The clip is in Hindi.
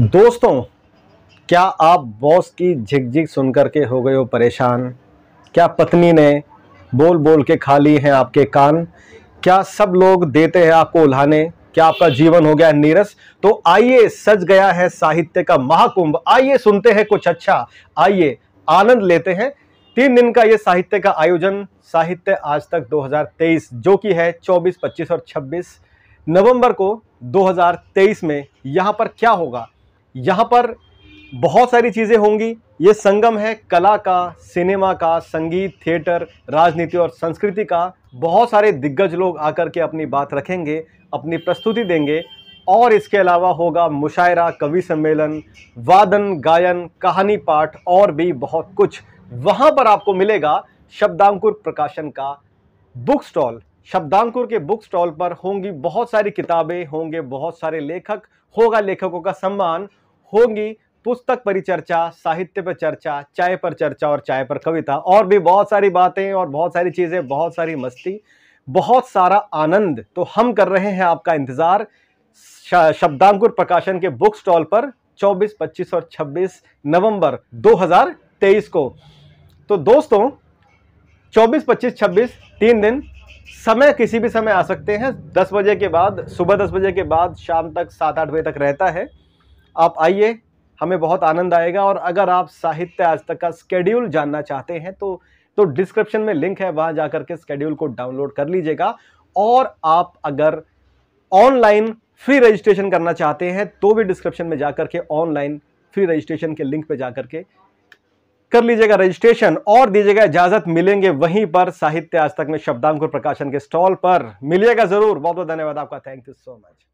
दोस्तों क्या आप बॉस की झिकझिक सुन कर के हो गए हो परेशान क्या पत्नी ने बोल बोल के खा ली हैं आपके कान क्या सब लोग देते हैं आपको उल्हाने क्या आपका जीवन हो गया नीरस तो आइए सज गया है साहित्य का महाकुंभ आइए सुनते हैं कुछ अच्छा आइए आनंद लेते हैं तीन दिन का ये साहित्य का आयोजन साहित्य आज तक 2023 जो कि है 24, 25 और 26 नवंबर को 2023 में यहाँ पर क्या होगा यहाँ पर बहुत सारी चीज़ें होंगी ये संगम है कला का सिनेमा का संगीत थिएटर राजनीति और संस्कृति का बहुत सारे दिग्गज लोग आकर के अपनी बात रखेंगे अपनी प्रस्तुति देंगे और इसके अलावा होगा मुशायरा कवि सम्मेलन वादन गायन कहानी पाठ और भी बहुत कुछ वहाँ पर आपको मिलेगा शब्दांकुर प्रकाशन का बुक स्टॉल शब्दांकुर के बुक स्टॉल पर होंगी बहुत सारी किताबें होंगे बहुत सारे लेखक होगा लेखकों का सम्मान होंगी पुस्तक परिचर्चा साहित्य पर चर्चा चाय पर चर्चा और चाय पर कविता और भी बहुत सारी बातें और बहुत सारी चीज़ें बहुत सारी मस्ती बहुत सारा आनंद तो हम कर रहे हैं आपका इंतज़ार शब्दांकुर प्रकाशन के बुक स्टॉल पर 24, 25 और 26 नवंबर 2023 को तो दोस्तों 24, 25, 26 तीन दिन समय किसी भी समय आ सकते हैं 10 बजे के बाद सुबह 10 बजे के बाद शाम तक सात आठ बजे तक रहता है आप आइए हमें बहुत आनंद आएगा और अगर आप साहित्य आज तक का स्केड्यूल जानना चाहते हैं तो तो डिस्क्रिप्शन में लिंक है वहां जा करके स्केड्यूल को डाउनलोड कर लीजिएगा और आप अगर ऑनलाइन फ्री रजिस्ट्रेशन करना चाहते हैं तो भी डिस्क्रिप्शन में जाकर के ऑनलाइन फ्री रजिस्ट्रेशन के लिंक पर जाकर के कर लीजिएगा रजिस्ट्रेशन और दीजिएगा इजाजत मिलेंगे वहीं पर साहित्य आज तक में शब्दांकुर प्रकाशन के स्टॉल पर मिलिएगा जरूर बहुत बहुत धन्यवाद आपका थैंक यू सो मच